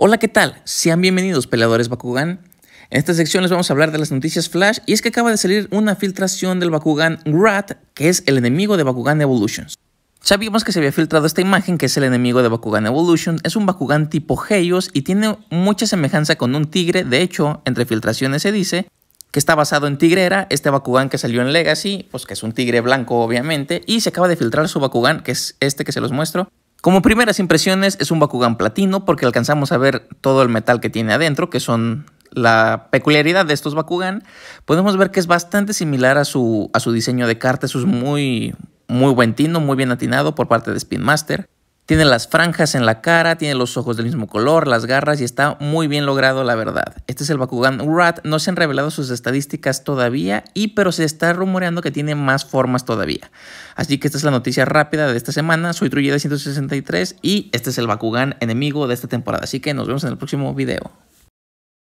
Hola, ¿qué tal? Sean bienvenidos, peleadores Bakugan. En esta sección les vamos a hablar de las noticias Flash y es que acaba de salir una filtración del Bakugan Rat, que es el enemigo de Bakugan Evolutions. Sabíamos que se había filtrado esta imagen que es el enemigo de Bakugan Evolution, es un Bakugan tipo Heios y tiene mucha semejanza con un tigre, de hecho, entre filtraciones se dice que está basado en Tigrera, este Bakugan que salió en Legacy, pues que es un tigre blanco obviamente, y se acaba de filtrar su Bakugan, que es este que se los muestro, como primeras impresiones es un Bakugan platino porque alcanzamos a ver todo el metal que tiene adentro, que son la peculiaridad de estos Bakugan. Podemos ver que es bastante similar a su, a su diseño de carta, es muy, muy buen tino, muy bien atinado por parte de Spin Master. Tiene las franjas en la cara, tiene los ojos del mismo color, las garras y está muy bien logrado, la verdad. Este es el Bakugan Rat. no se han revelado sus estadísticas todavía, y pero se está rumoreando que tiene más formas todavía. Así que esta es la noticia rápida de esta semana, soy Trujillo 163 y este es el Bakugan enemigo de esta temporada, así que nos vemos en el próximo video.